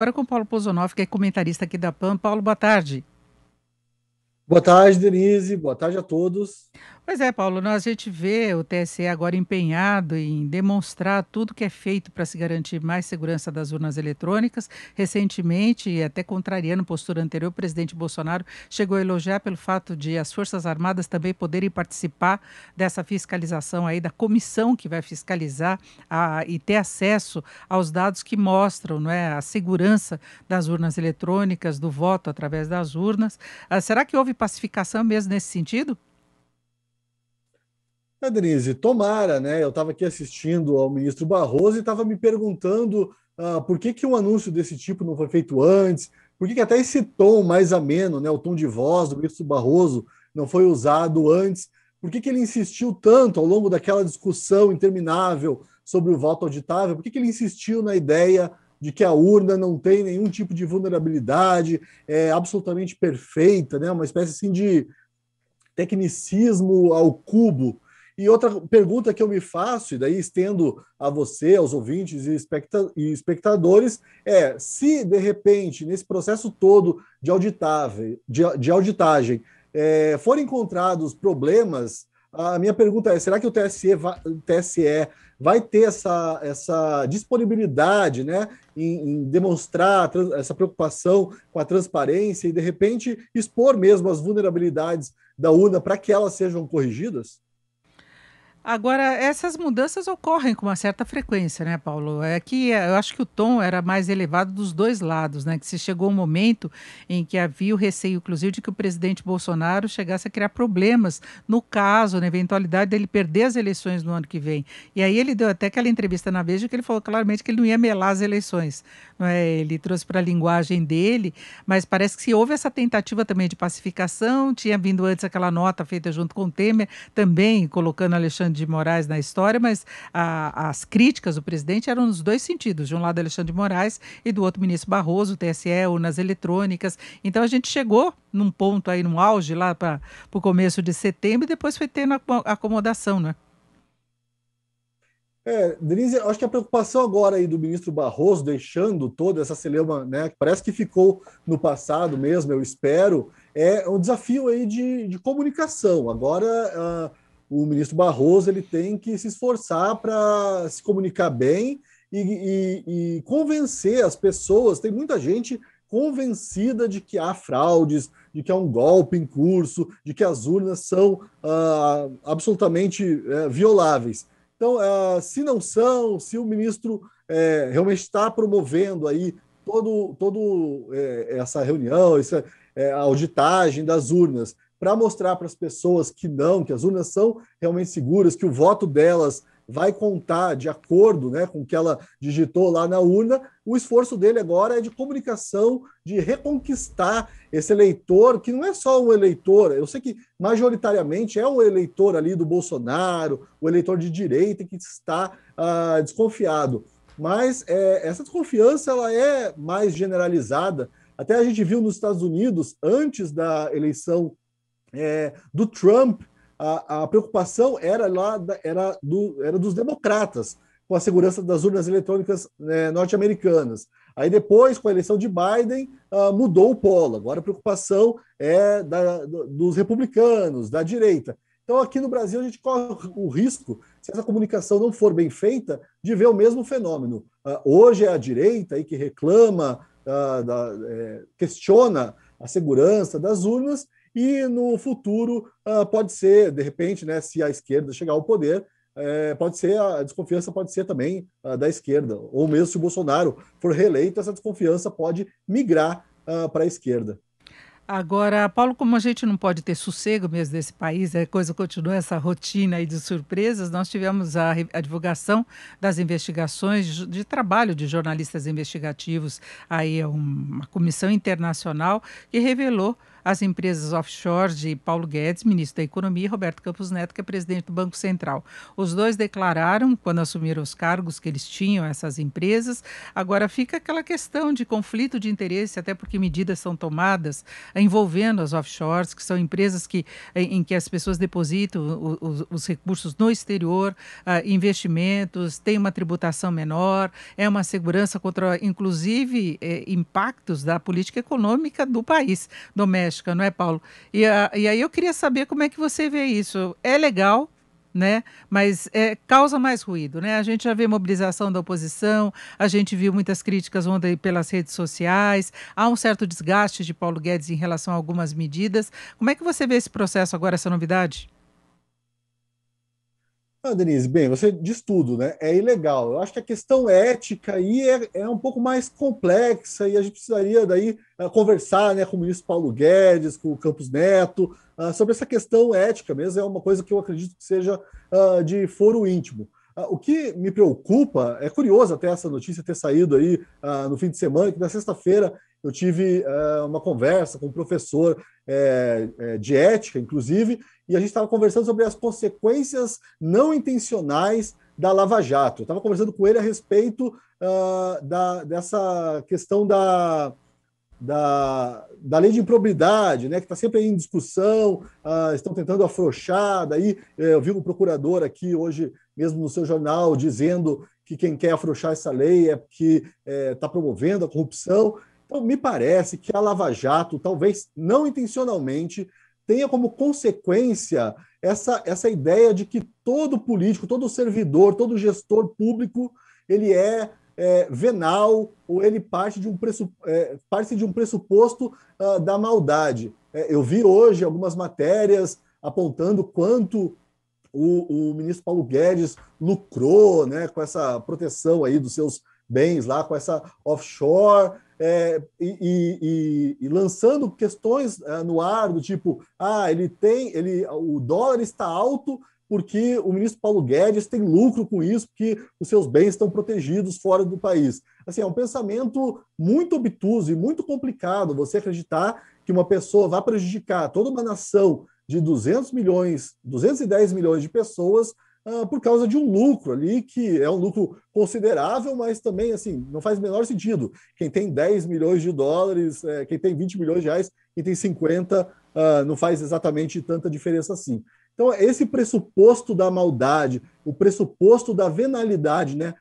Agora com Paulo Pozonoff, que é comentarista aqui da PAN. Paulo, boa tarde. Boa tarde, Denise. Boa tarde a todos. Pois é, Paulo, nós, a gente vê o TSE agora empenhado em demonstrar tudo que é feito para se garantir mais segurança das urnas eletrônicas. Recentemente, e até contrariando a postura anterior, o presidente Bolsonaro chegou a elogiar pelo fato de as Forças Armadas também poderem participar dessa fiscalização aí, da comissão que vai fiscalizar a, e ter acesso aos dados que mostram não é, a segurança das urnas eletrônicas, do voto através das urnas. Ah, será que houve pacificação mesmo nesse sentido? Denise, tomara, né? Eu estava aqui assistindo ao ministro Barroso e estava me perguntando ah, por que, que um anúncio desse tipo não foi feito antes, por que, que até esse tom mais ameno, né, o tom de voz do ministro Barroso, não foi usado antes, por que, que ele insistiu tanto ao longo daquela discussão interminável sobre o voto auditável, por que, que ele insistiu na ideia de que a urna não tem nenhum tipo de vulnerabilidade, é absolutamente perfeita, né, uma espécie assim de tecnicismo ao cubo e outra pergunta que eu me faço, e daí estendo a você, aos ouvintes e, especta e espectadores, é se de repente, nesse processo todo de, auditável, de, de auditagem, é, forem encontrados problemas, a minha pergunta é: será que o TSE, va TSE vai ter essa, essa disponibilidade né, em, em demonstrar essa preocupação com a transparência e, de repente, expor mesmo as vulnerabilidades da UNA para que elas sejam corrigidas? Agora, essas mudanças ocorrem com uma certa frequência, né, Paulo? É que eh, eu acho que o tom era mais elevado dos dois lados, né? Que se chegou um momento em que havia o receio, inclusive, de que o presidente Bolsonaro chegasse a criar problemas no caso, na eventualidade dele perder as eleições no ano que vem. E aí ele deu até aquela entrevista na Veja que ele falou claramente que ele não ia melar as eleições. Não é? Ele trouxe para a linguagem dele, mas parece que se houve essa tentativa também de pacificação, tinha vindo antes aquela nota feita junto com o Temer, também colocando Alexandre de Moraes na história, mas a, as críticas do presidente eram nos dois sentidos: de um lado Alexandre de Moraes e do outro ministro Barroso, TSE, nas eletrônicas. Então a gente chegou num ponto aí, num auge lá para o começo de setembro e depois foi tendo acomodação, né? É, Denise, acho que a preocupação agora aí do ministro Barroso deixando toda essa celeuma, né, que parece que ficou no passado mesmo, eu espero, é um desafio aí de, de comunicação. Agora, ah, o ministro Barroso ele tem que se esforçar para se comunicar bem e, e, e, convencer as pessoas. Tem muita gente convencida de que há fraudes, de que há um golpe em curso, de que as urnas são ah, absolutamente é, violáveis. Então, ah, se não são, se o ministro é, realmente está promovendo aí todo, todo é, essa reunião, essa auditagem das urnas, para mostrar para as pessoas que não, que as urnas são realmente seguras, que o voto delas vai contar de acordo né, com o que ela digitou lá na urna. O esforço dele agora é de comunicação, de reconquistar esse eleitor, que não é só um eleitor, eu sei que majoritariamente é o eleitor ali do Bolsonaro, o eleitor de direita que está ah, desconfiado. Mas é, essa desconfiança ela é mais generalizada. Até a gente viu nos Estados Unidos, antes da eleição é, do Trump, a, a, preocupação era lá era, do, era dos democratas com a segurança das urnas eletrônicas né, norte-americanas. Aí depois, com a eleição de Biden, uh, mudou o polo. Agora a preocupação é da, dos republicanos, da direita. Então, aqui no Brasil, a gente corre o risco, se essa comunicação não for bem feita, de ver o mesmo fenômeno. Uh, hoje é a direita aí que reclama, uh, da, é, questiona a segurança das urnas, e no futuro uh, pode ser, de repente, né, se a esquerda chegar ao poder, é, pode ser a desconfiança pode ser também uh, da esquerda, ou mesmo se o Bolsonaro for reeleito, essa desconfiança pode migrar uh, para a esquerda. Agora, Paulo, como a gente não pode ter sossego mesmo desse país, a é coisa continua essa rotina aí de surpresas, nós tivemos a, a divulgação das investigações de, de, trabalho de jornalistas investigativos, aí é uma comissão internacional que revelou as empresas offshore de Paulo Guedes, ministro da Economia, e Roberto Campos Neto, que é presidente do Banco Central. Os dois declararam, quando assumiram os cargos, que eles tinham essas empresas. Agora fica aquela questão de conflito de interesse, até porque medidas são tomadas envolvendo as offshores, que são empresas que, em, em que as pessoas depositam os, os recursos no exterior, uh, investimentos, tem uma tributação menor, é uma segurança contra, inclusive, eh, impactos da política econômica do país, doméstico fantástica, não é, Paulo? E, a, e aí eu queria saber como é que você vê isso. É legal, né? Mas é, causa mais ruído, né? A gente já vê mobilização da oposição, a gente viu muitas críticas ontem pelas redes sociais, há um certo desgaste de Paulo Guedes em relação a algumas medidas. Como é que você vê esse processo agora, essa novidade? Ah, Denise, bem, você diz tudo, né? É ilegal. Eu acho que a questão ética aí é, é um pouco mais complexa e a gente precisaria daí ah, conversar né, com o ministro Paulo Guedes, com o Campos Neto, uh, sobre essa questão ética mesmo. É uma coisa que eu acredito que seja uh, de foro íntimo. Uh, o que me preocupa, é curioso até essa notícia ter saído aí no fim de semana, que na sexta-feira eu tive eh, uma conversa com um professor é, é, de ética, inclusive, e a gente estava conversando sobre as consequências não intencionais da Lava Jato. Eu estava conversando com ele a respeito uh, da, dessa questão da, da, da lei de improbidade, né, que está sempre em discussão, uh, estão tentando afrouxar. Daí eu vi um procurador aqui hoje, mesmo no seu jornal, dizendo que quem quer afrouxar essa lei é porque está é, promovendo a corrupção. Então, me parece que a Lava Jato, talvez não intencionalmente, tenha como consequência essa, essa ideia de que todo político, todo servidor, todo gestor público, ele é, é venal ou ele parte de um, pressup, é, parte de um pressuposto uh, da maldade. É, eu vi hoje algumas matérias apontando quanto o, o, ministro Paulo Guedes lucrou né, com essa proteção aí dos seus bens lá, com essa offshore é, e, e, e, lançando questões é, no ar do tipo, ah, ele tem, ele, o dólar está alto porque o ministro Paulo Guedes tem lucro com isso, porque os seus bens estão protegidos fora do país. Assim, é um pensamento muito obtuso e muito complicado você acreditar que uma pessoa vai prejudicar toda uma nação de 200 milhões, 210 milhões de pessoas ah, por causa de um lucro ali, que é um lucro considerável, mas também assim, não faz o menor sentido. Quem tem 10 milhões de dólares, é, quem tem 20 milhões de reais, quem tem 50, ah, não faz exatamente tanta diferença assim. Então, esse pressuposto da maldade, o pressuposto da venalidade, né?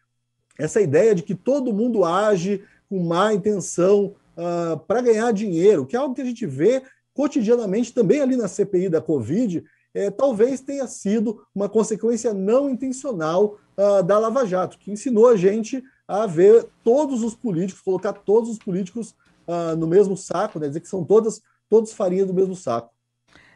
Essa ideia de que todo mundo age com má intenção ah, para ganhar dinheiro, que é algo que a gente vê cotidianamente também ali na CPI da Covid, é, talvez tenha sido uma consequência não intencional uh, da Lava Jato, que ensinou a gente a ver todos os políticos, colocar todos os políticos uh, no mesmo saco, né? dizer que são todas todos farinha do mesmo saco.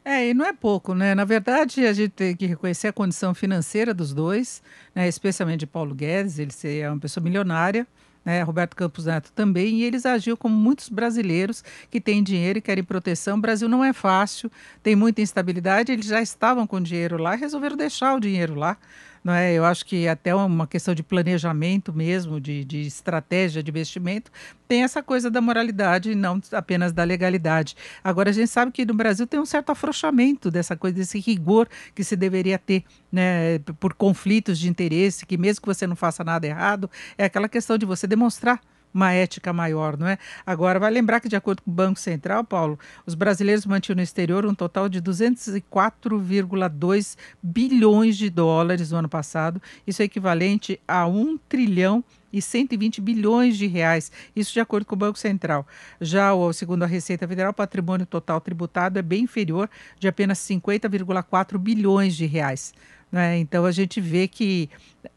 É, e não é pouco, né? Na verdade, a gente tem que reconhecer a condição financeira dos dois, né? especialmente de Paulo Guedes, ele é uma pessoa milionária, né, Roberto Campos Neto também, e eles agiu como muitos brasileiros que têm dinheiro e querem proteção. O Brasil não é fácil, tem muita instabilidade, eles já estavam com dinheiro lá e resolveram deixar o dinheiro lá não é? Eu acho que até uma questão de planejamento mesmo, de, de estratégia de investimento, tem essa coisa da moralidade e não apenas da legalidade. Agora, a gente sabe que no Brasil tem um certo afrouxamento dessa coisa, desse rigor que se deveria ter né, por conflitos de interesse, que mesmo que você não faça nada errado, é aquela questão de você demonstrar uma ética maior, não é? Agora, vai lembrar que, de acordo com o Banco Central, Paulo, os brasileiros mantinham no exterior um total de 204,2 bilhões de dólares no ano passado. Isso é equivalente a 1 trilhão e 120 bilhões de reais, isso de acordo com o Banco Central. Já o segundo a Receita Federal, o patrimônio total tributado é bem inferior, de apenas 50,4 bilhões de reais. Né? Então a gente vê que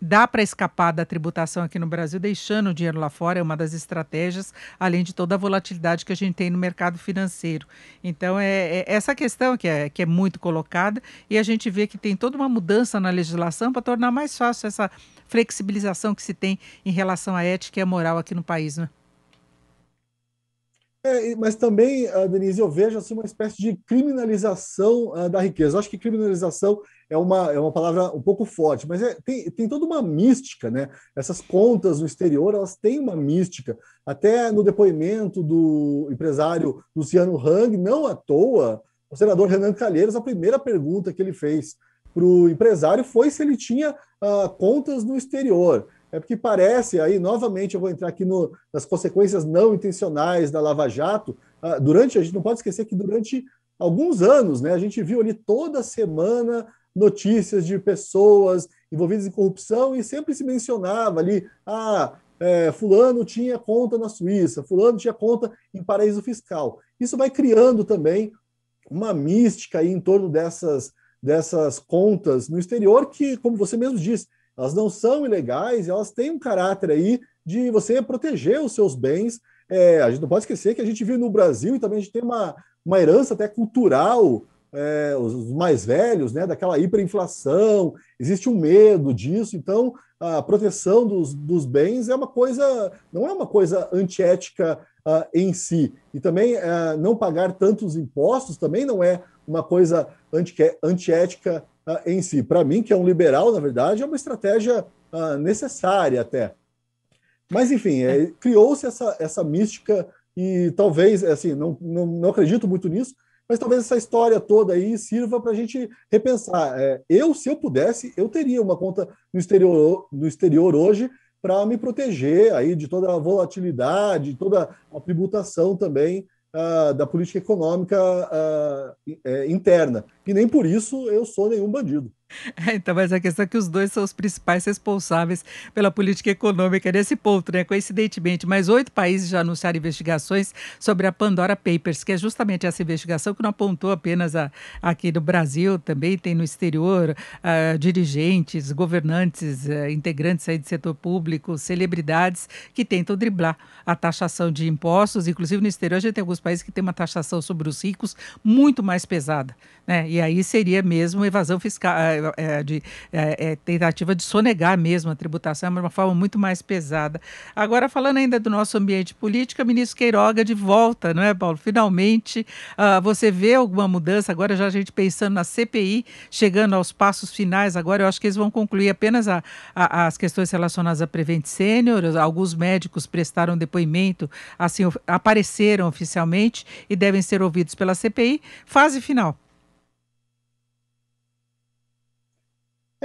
dá para escapar da tributação aqui no Brasil, deixando o dinheiro lá fora, é uma das estratégias, além de toda a volatilidade que a gente tem no mercado financeiro. Então, é, é essa questão que é, que é muito colocada, e a gente vê que tem toda uma mudança na legislação para tornar mais fácil essa flexibilização que se tem em relação à ética e à moral aqui no país. Né? É, mas também, ah, Denise, eu vejo assim, uma espécie de criminalização uh, da riqueza. Eu acho que criminalização é uma, é uma palavra um pouco forte, mas é, tem, tem toda uma mística, né? Essas contas no exterior, elas têm uma mística. Até no depoimento do empresário Luciano Hang, não à toa, o senador Renan Calheiros, a primeira pergunta que ele fez para o empresário foi se ele tinha uh, contas no exterior. É porque parece, aí novamente eu vou entrar aqui no, nas consequências não intencionais da Lava Jato. Ah, durante, a gente não pode esquecer que durante alguns anos, né, a gente viu ali toda semana notícias de pessoas envolvidas em corrupção e sempre se mencionava ali, ah, é, fulano tinha conta na Suíça, fulano tinha conta em paraíso fiscal. Isso vai criando também uma mística aí em torno dessas, dessas contas no exterior que, como você mesmo disse, elas não são ilegais, elas têm um caráter aí de você proteger os seus bens. É, a gente não pode esquecer que a gente vive no Brasil e também a gente tem uma, uma herança até cultural é, os mais velhos, né, daquela hiperinflação, existe um medo disso, então a proteção dos, dos bens é uma coisa, não é uma coisa antiética uh, em si. E também uh, não pagar tantos impostos também não é uma coisa anti, antiética uh, em si. Para mim, que é um liberal, na verdade, é uma estratégia uh, necessária até. Mas, enfim, é, é, criou-se essa, essa mística e talvez, assim, não, não, não, acredito muito nisso, mas talvez essa história toda aí sirva para a gente repensar. É, eu, se eu pudesse, eu teria uma conta no exterior, no exterior hoje para me proteger aí de toda a volatilidade, toda a tributação também uh, da política econômica uh, interna. E nem por isso eu sou nenhum bandido. então, mas a questão é que os dois são os principais responsáveis pela política econômica nesse ponto, né? Coincidentemente, mais oito países já anunciaram investigações sobre a Pandora Papers, que é justamente essa investigação que não apontou apenas a, aqui no Brasil, também tem no exterior ah, dirigentes, governantes, eh, integrantes aí do setor público, celebridades que tentam driblar a taxação de impostos. Inclusive no exterior, a gente tem alguns países que têm uma taxação sobre os ricos muito mais pesada, né? E aí seria mesmo evasão fiscal é, de é, é, tentativa de sonegar mesmo a tributação, mas é de uma forma muito mais pesada. Agora, falando ainda do nosso ambiente político, o ministro Queiroga de volta, não é, Paulo? Finalmente, uh, você vê alguma mudança? Agora já a gente pensando na CPI, chegando aos passos finais agora, eu acho que eles vão concluir apenas a, a, as questões relacionadas à Prevent Senior, alguns médicos prestaram depoimento, assim, apareceram oficialmente e devem ser ouvidos pela CPI. Fase final.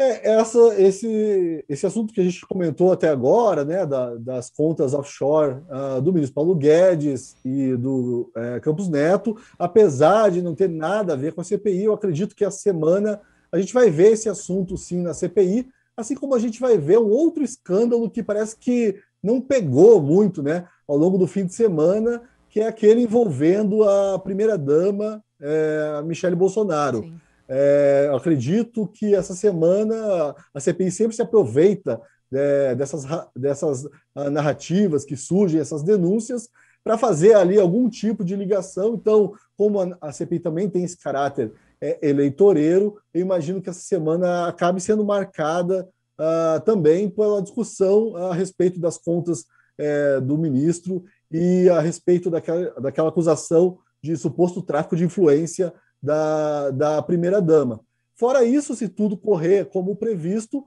É, essa, esse, esse assunto que a gente comentou até agora, né, da, das contas offshore uh, do ministro Paulo Guedes e do uh, Campos Neto, apesar de não ter nada a ver com a CPI, eu acredito que a semana a gente vai ver esse assunto sim na CPI, assim como a gente vai ver um outro escândalo que parece que não pegou muito né, ao longo do fim de semana, que é aquele envolvendo a primeira-dama, é, Michele Bolsonaro. Sim é, acredito que essa semana a CPI sempre se aproveita é, dessas, dessas ah, narrativas que surgem, essas denúncias, para fazer ali algum tipo de ligação. Então, como a, a CPI também tem esse caráter é, eleitoreiro, eu imagino que essa semana acabe sendo marcada ah, também pela discussão a respeito das contas é, do ministro e a respeito daquela, daquela acusação de suposto tráfico de influência da, da primeira-dama. Fora isso, se tudo correr como previsto,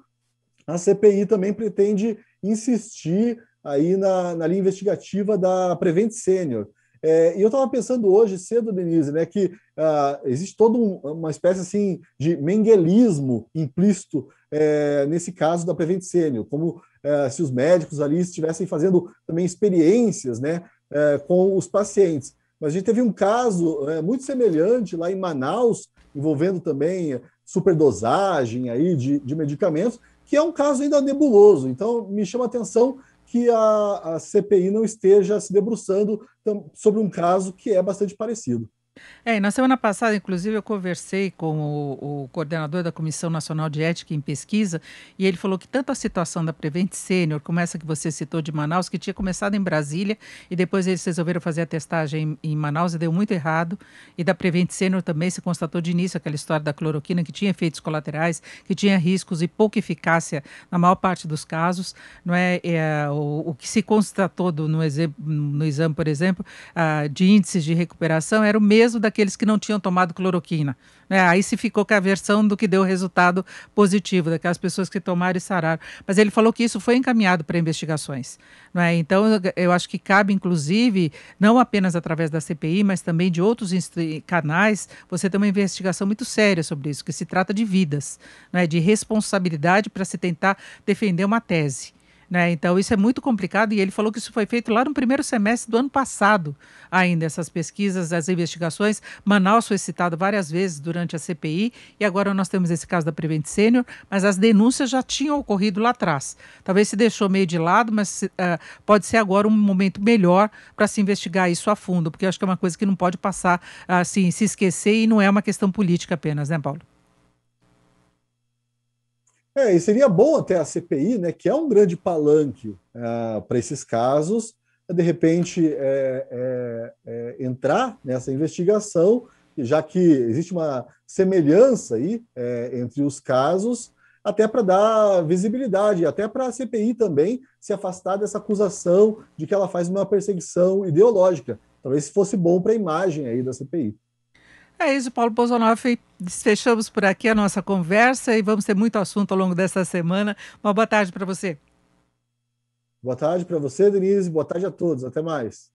a CPI também pretende insistir aí na, na linha investigativa da Prevent Senior. É, e eu estava pensando hoje cedo, Denise, né, que ah, existe toda um, uma espécie assim de menguelismo implícito é, nesse caso da Prevent Senior, como é, se os médicos ali estivessem fazendo também experiências né, é, com os pacientes. Mas a gente teve um caso é, muito semelhante lá em Manaus, envolvendo também superdosagem aí de, de medicamentos, que é um caso ainda nebuloso. Então, me chama a atenção que a, a CPI não esteja se debruçando sobre um caso que é bastante parecido. É, na semana passada, inclusive, eu conversei com o, o, coordenador da Comissão Nacional de Ética em Pesquisa e ele falou que tanto a situação da Prevent Senior, como essa que você citou de Manaus, que tinha começado em Brasília e depois eles resolveram fazer a testagem em, em Manaus e deu muito errado, e da Prevent Senior também se constatou de início aquela história da cloroquina que tinha efeitos colaterais, que tinha riscos e pouca eficácia na maior parte dos casos, não é? é o, o, que se constatou do, no, no exame, por exemplo, ah, de índices de recuperação era o mesmo peso daqueles que não tinham tomado cloroquina. Né? Aí se ficou com a versão do que deu resultado positivo, daquelas pessoas que tomaram e sararam. Mas ele falou que isso foi encaminhado para investigações. Né? Então, eu acho que cabe, inclusive, não apenas através da CPI, mas também de outros canais, você ter uma investigação muito séria sobre isso, que se trata de vidas, né? de responsabilidade para se tentar defender uma tese. Né? Então, isso é muito complicado e ele falou que isso foi feito lá no primeiro semestre do ano passado, ainda, essas pesquisas, as investigações. Manaus foi citado várias vezes durante a CPI e agora nós temos esse caso da Prevent Senior, mas as denúncias já tinham ocorrido lá atrás. Talvez se deixou meio de lado, mas uh, pode ser agora um momento melhor para se investigar isso a fundo, porque eu acho que é uma coisa que não pode passar assim, se esquecer e não é uma questão política apenas, né, Paulo? É, e seria bom até a CPI, né, que é um grande palanque uh, ah, para esses casos, de repente é, é, é, entrar nessa investigação, já que existe uma semelhança aí é, entre os casos, até para dar visibilidade, até para a CPI também se afastar dessa acusação de que ela faz uma perseguição ideológica. Talvez fosse bom para a imagem aí da CPI. É isso, Paulo Bozonoff. Fechamos por aqui a nossa conversa e vamos ter muito assunto ao longo dessa semana. Uma boa tarde para você. Boa tarde para você, Denise. Boa tarde a todos. Até mais.